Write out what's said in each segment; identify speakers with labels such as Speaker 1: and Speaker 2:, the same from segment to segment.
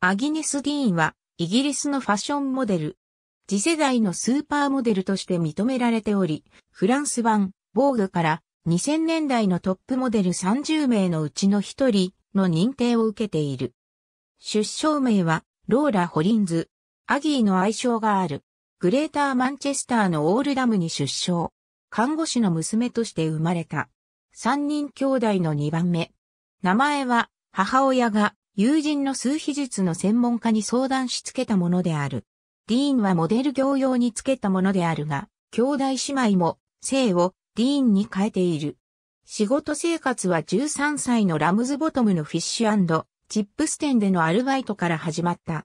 Speaker 1: アギネス・ディーンは、イギリスのファッションモデル。次世代のスーパーモデルとして認められており、フランス版、ボーグから2000年代のトップモデル30名のうちの1人の認定を受けている。出生名は、ローラ・ホリンズ。アギーの愛称がある。グレーター・マンチェスターのオールダムに出生。看護師の娘として生まれた。3人兄弟の2番目。名前は、母親が友人の数秘術の専門家に相談しつけたものである。ディーンはモデル業用につけたものであるが、兄弟姉妹も姓をディーンに変えている。仕事生活は13歳のラムズボトムのフィッシュチップス店でのアルバイトから始まった。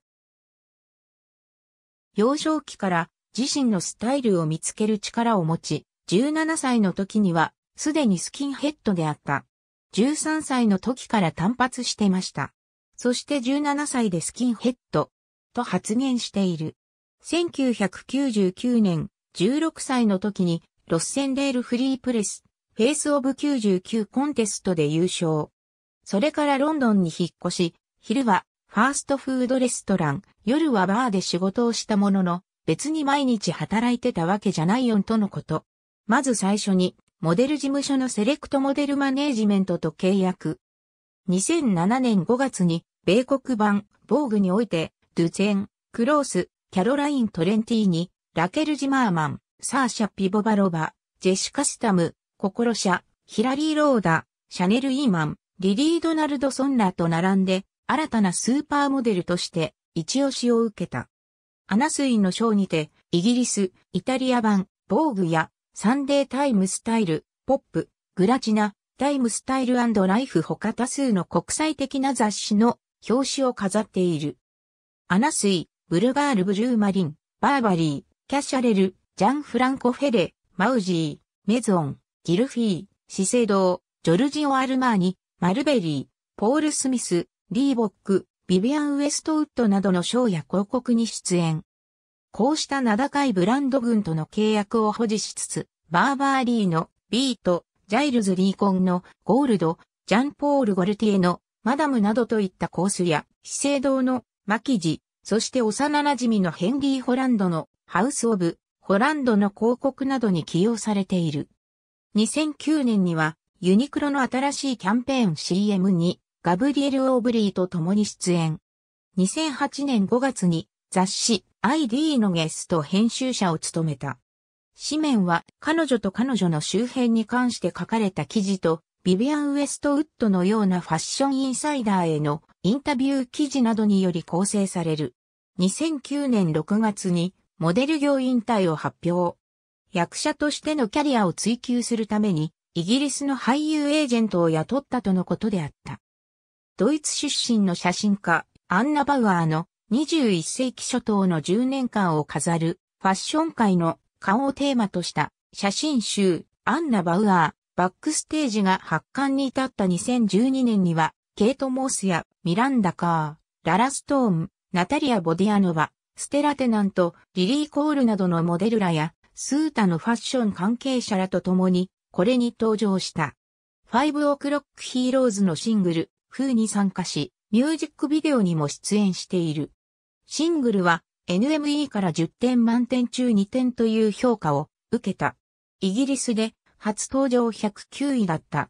Speaker 1: 幼少期から自身のスタイルを見つける力を持ち、17歳の時にはすでにスキンヘッドであった。13歳の時から単発してました。そして17歳でスキンヘッド、と発言している。1999年、16歳の時に、ロッセンレールフリープレス、フェイスオブ99コンテストで優勝。それからロンドンに引っ越し、昼はファーストフードレストラン、夜はバーで仕事をしたものの、別に毎日働いてたわけじゃないよんとのこと。まず最初に、モデル事務所のセレクトモデルマネージメントと契約。2007年5月に米国版、防具において、ドゥゼン、クロース、キャロライン・トレンティーニ、ラケル・ジマーマン、サーシャ・ピボバロバ、ジェシカ・スタム、ココロシャ、ヒラリー・ローダ、シャネル・イーマン、リリー・ドナルド・ソンラーと並んで、新たなスーパーモデルとして、一押しを受けた。アナスインのショーにて、イギリス、イタリア版、防具や、サンデー・タイム・スタイル、ポップ、グラチナ、タイム・スタイルライフ他多数の国際的な雑誌の表紙を飾っている。アナスイ、ブルガール・ブルーマリン、バーバリー、キャシャレル、ジャン・フランコ・フェレ、マウジー、メゾン、ギルフィー、資生堂、ジョルジオ・アルマーニ、マルベリー、ポール・スミス、リーボック、ビビアン・ウエストウッドなどのショーや広告に出演。こうした名高いブランド群との契約を保持しつつ、バーバーリーのビート、ジャイルズ・リーコンのゴールド、ジャンポール・ゴルティエのマダムなどといったコースや、資生堂のマキジ、そして幼馴染のヘンリー・ホランドのハウス・オブ・ホランドの広告などに起用されている。2009年にはユニクロの新しいキャンペーン CM にガブリエル・オーブリーと共に出演。2008年5月に雑誌 ID のゲスト編集者を務めた。紙面は彼女と彼女の周辺に関して書かれた記事とビビアン・ウエストウッドのようなファッションインサイダーへのインタビュー記事などにより構成される。2009年6月にモデル業引退を発表。役者としてのキャリアを追求するために、イギリスの俳優エージェントを雇ったとのことであった。ドイツ出身の写真家、アンナ・バウアーの21世紀初頭の10年間を飾るファッション界の顔をテーマとした写真集、アンナ・バウアー。バックステージが発刊に至った2012年には、ケイト・モースやミランダ・カー、ララ・ストーン、ナタリア・ボディアノバ、ステラ・テナント、リリー・コールなどのモデルらや、スータのファッション関係者らと共に、これに登場した。ファイブ・オクロック・ヒーローズのシングル、風に参加し、ミュージックビデオにも出演している。シングルは NME から10点満点中2点という評価を受けた。イギリスで初登場109位だった。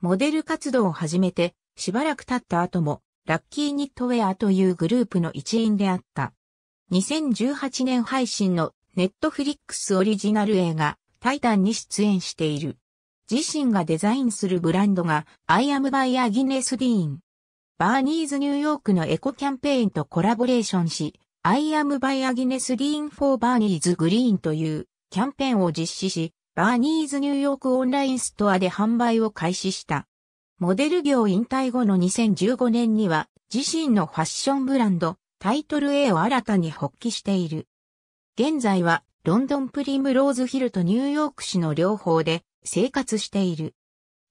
Speaker 1: モデル活動を始めて、しばらく経った後も、ラッキーニットウェアというグループの一員であった。2018年配信のネットフリックスオリジナル映画、タイタンに出演している。自身がデザインするブランドが、アイアムバイアギネスディーン。バーニーズニューヨークのエコキャンペーンとコラボレーションし、アイアムバイアギネスディーンフォーバーニーズグリーンというキャンペーンを実施し、バーニーズニューヨークオンラインストアで販売を開始した。モデル業引退後の2015年には自身のファッションブランドタイトル A を新たに発揮している。現在はロンドンプリムローズヒルとニューヨーク市の両方で生活している。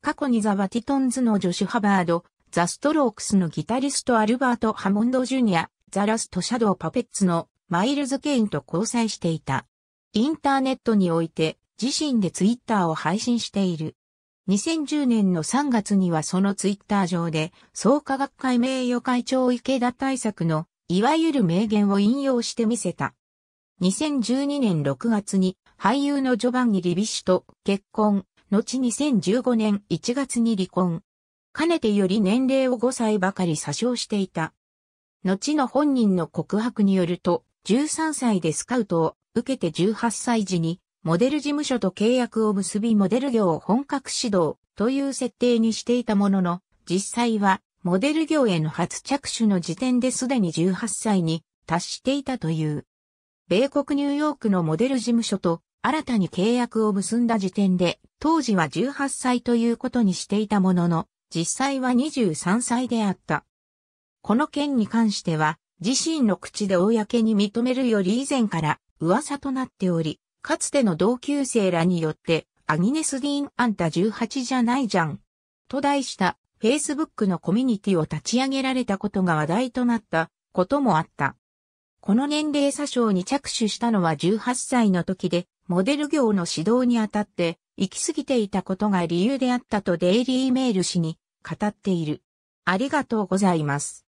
Speaker 1: 過去にザ・バティトンズのジョシュ・ハバード、ザ・ストロークスのギタリストアルバート・ハモンド・ジュニア、ザ・ラスト・シャドウ・パペッツのマイルズ・ケインと交際していた。インターネットにおいて自身でツイッターを配信している。2010年の3月にはそのツイッター上で、創価学会名誉会長池田大作の、いわゆる名言を引用してみせた。2012年6月に、俳優のジョバンニ・リビッシュと結婚、後2015年1月に離婚。かねてより年齢を5歳ばかり詐称していた。後の本人の告白によると、13歳でスカウトを受けて18歳時にモデル事務所と契約を結びモデル業を本格指導という設定にしていたものの、実際はモデル業への初着手の時点ですでに18歳に達していたという。米国ニューヨークのモデル事務所と新たに契約を結んだ時点で、当時は18歳ということにしていたものの、実際は23歳であった。この件に関しては、自身の口で公に認めるより以前から噂となっており、かつての同級生らによって、アギネス・ディーン・あんた18じゃないじゃん。と題した Facebook のコミュニティを立ち上げられたことが話題となったこともあった。この年齢詐称に着手したのは18歳の時で、モデル業の指導にあたって、行き過ぎていたことが理由であったとデイリーメール氏に語っている。ありがとうございます。